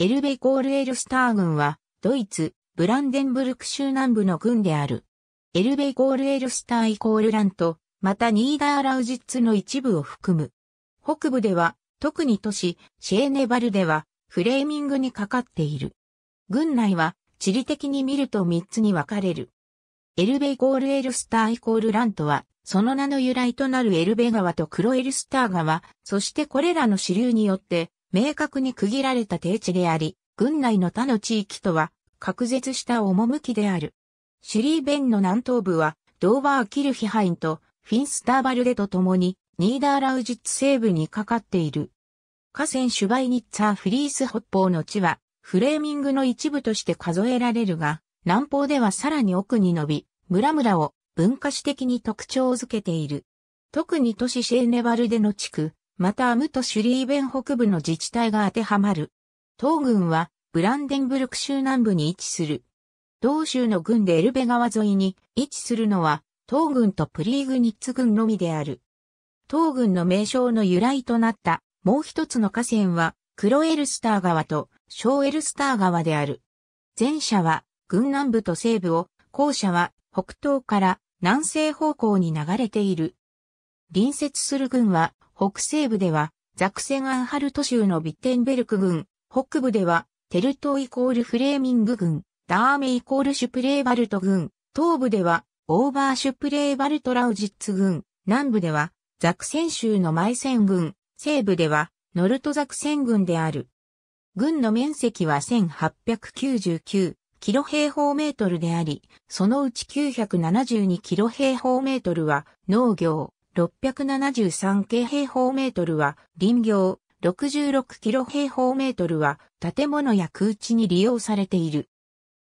エルベコールエルスター軍は、ドイツ、ブランデンブルク州南部の軍である。エルベコールエルスターイコールラント、またニーダーラウジッツの一部を含む。北部では、特に都市、シェーネバルでは、フレーミングにかかっている。軍内は、地理的に見ると3つに分かれる。エルベイコールエルスターイコールラントは、その名の由来となるエルベ川とクロエルスター川、そしてこれらの支流によって、明確に区切られた定地であり、郡内の他の地域とは、隔絶した趣である。シュリーベンの南東部は、ドーバーキルヒハインとフィンスターバルデと共に、ニーダーラウジッツ西部にかかっている。河川シュバイニッツァーフリース北方の地は、フレーミングの一部として数えられるが、南方ではさらに奥に伸び、村々を文化史的に特徴づけている。特に都市シェーネバルデの地区、またアムとシュリーベン北部の自治体が当てはまる。東軍はブランデンブルク州南部に位置する。同州の軍でエルベ川沿いに位置するのは東軍とプリーグニッツ軍のみである。東軍の名称の由来となったもう一つの河川は黒エルスター川と小エルスター川である。前者は軍南部と西部を、後者は北東から南西方向に流れている。隣接する軍は北西部ではザクセンアンハルト州のビッテンベルク郡、北部ではテルトイコールフレーミング郡、ダーメイコールシュプレーバルト郡、東部ではオーバーシュプレーバルトラウジッツ郡、南部ではザクセン州のマイセン郡、西部ではノルトザクセン郡である。軍の面積は1899キロ平方メートルであり、そのうち972キロ平方メートルは農業、673系平方メートルは林業、66キロ平方メートルは建物や空地に利用されている。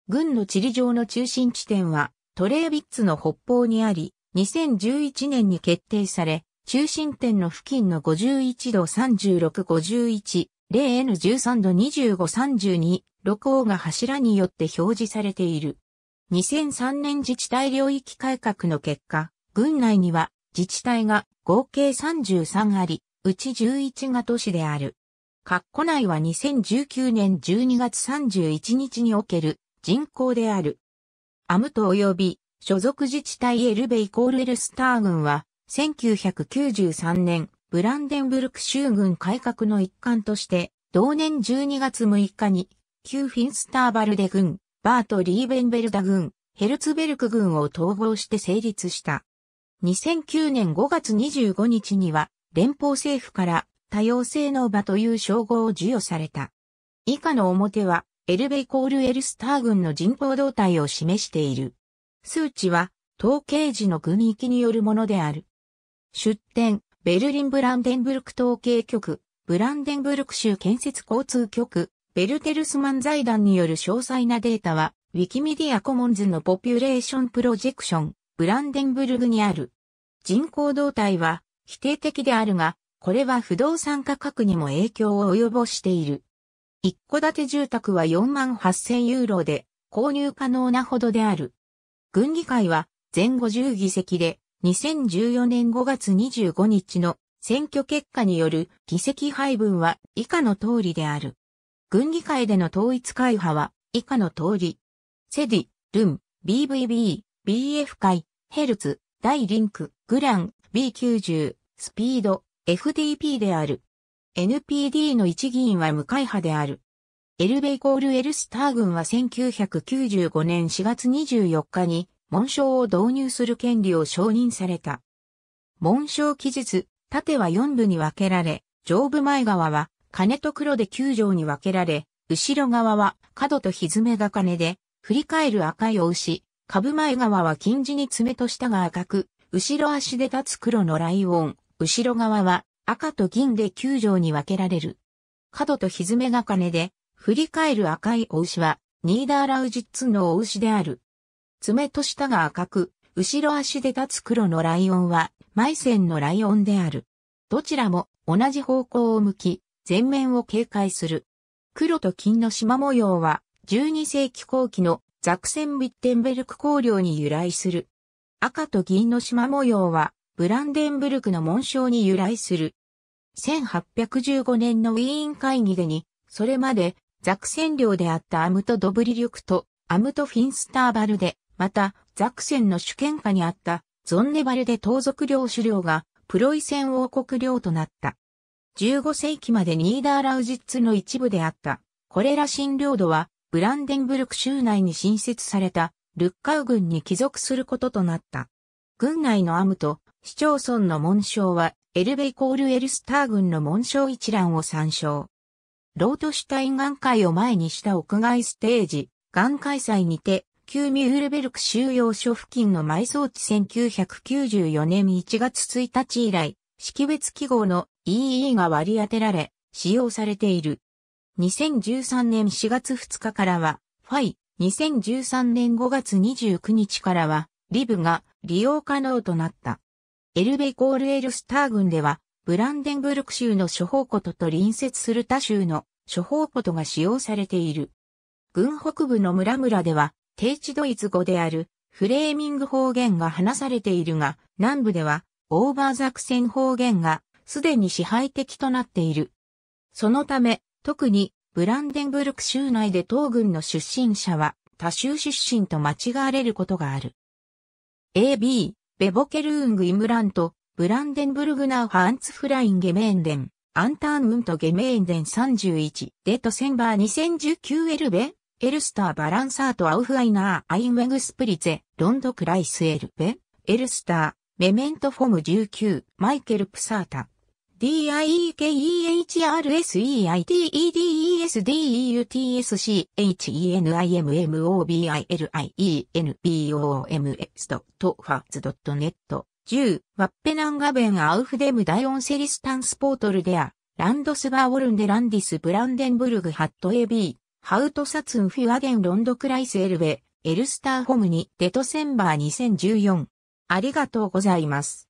軍の地理上の中心地点はトレービッツの北方にあり、2011年に決定され、中心点の付近の51度36、51、0N13 度25、32、6号が柱によって表示されている。2003年自治体領域改革の結果、軍内には自治体が合計33あり、うち11が都市である。括弧内は2019年12月31日における人口である。アムト及び所属自治体エルベイコールエルスター軍は1993年ブランデンブルク州軍改革の一環として同年12月6日に旧フィンスターバルデ軍、バート・リーベンベルダ軍、ヘルツベルク軍を統合して成立した。2009年5月25日には、連邦政府から多様性の場という称号を授与された。以下の表は、エルベイコールエルスター軍の人口動態を示している。数値は、統計時の軍域によるものである。出展、ベルリン・ブランデンブルク統計局、ブランデンブルク州建設交通局、ベルテルスマン財団による詳細なデータは、ウィキメディアコモンズのポピュレーションプロジェクション、ブランデンブルグにある。人口動態は否定的であるが、これは不動産価格にも影響を及ぼしている。一戸建て住宅は4万8000ユーロで購入可能なほどである。軍議会は全50議席で2014年5月25日の選挙結果による議席配分は以下の通りである。軍議会での統一会派は以下の通り。セディ、ルン、BVB、BF 会、ヘルツ、大リンク、グラン、B90、スピード、FDP である。NPD の一議員は無会派である。エルベイコールエルスター軍は1995年4月24日に、紋章を導入する権利を承認された。紋章記述、縦は4部に分けられ、上部前側は金と黒で9条に分けられ、後ろ側は角とひめが金で、振り返る赤いお牛、株前側は金地に爪と下が赤く、後ろ足で立つ黒のライオン、後ろ側は赤と銀で9条に分けられる。角とひずめが金で、振り返る赤いお牛は、ニーダーラウジッツのお牛である。爪と舌が赤く、後ろ足で立つ黒のライオンは、マイセンのライオンである。どちらも同じ方向を向き、前面を警戒する。黒と金の縞模様は、12世紀後期のザクセン・ビッテンベルク公領に由来する。赤と銀の縞模様は、ブランデンブルクの紋章に由来する。1815年のウィーン会議でに、それまで、ザクセン領であったアムト・ドブリリュクと、アムト・フィンスターバルで、また、ザクセンの主権下にあった、ゾンネバルで盗賊領主領が、プロイセン王国領となった。15世紀までニーダーラウジッツの一部であった。これら新領土は、ブランデンブルク州内に新設されたルッカウ軍に帰属することとなった。軍内のアムと市町村の紋章は、エルベイコールエルスター軍の紋章一覧を参照。ロートシュタイン岩会を前にした屋外ステージ、岩開祭にて、旧ミュールベルク収容所付近の埋葬地1994年1月1日以来、識別記号の EE が割り当てられ、使用されている。2013年4月2日からは、ファイ、2013年5月29日からは、リブが利用可能となった。エルベコールエルスター軍では、ブランデンブルク州の諸方ことと隣接する他州の諸方ことが使用されている。軍北部の村々では、低地ドイツ語であるフレーミング方言が話されているが、南部ではオーバーザクセン方言がすでに支配的となっている。そのため、特にブランデンブルク州内で東軍の出身者は他州出身と間違われることがある。AB、ベボケルーング・イムラント、ブランデンブルグナーハ・ンツ・フライン・ゲメーンデン、アンターン・ウント・ゲメーンデン31、デトセンバー2019エルベ、エルスター・バランサート・アウフアイナー・アイン・ウェグスプリゼ、ロンド・クライス・エルベ、エルスター、メメント・フォム19、マイケル・プサータ、d i e e h r s e i t e d e s d u t s e n i m m o b i l i e n t o f a d s n e t 10、ワッペナンガベンアウフデムダイオンセリスタンスポートルデア、ランドスバーウォルンデランディスブランデンブルグハットエビー、ハウトサツンフィアゲンロンドクライスエルベ、エルスターホムにデトセンバー2014。ありがとうございます。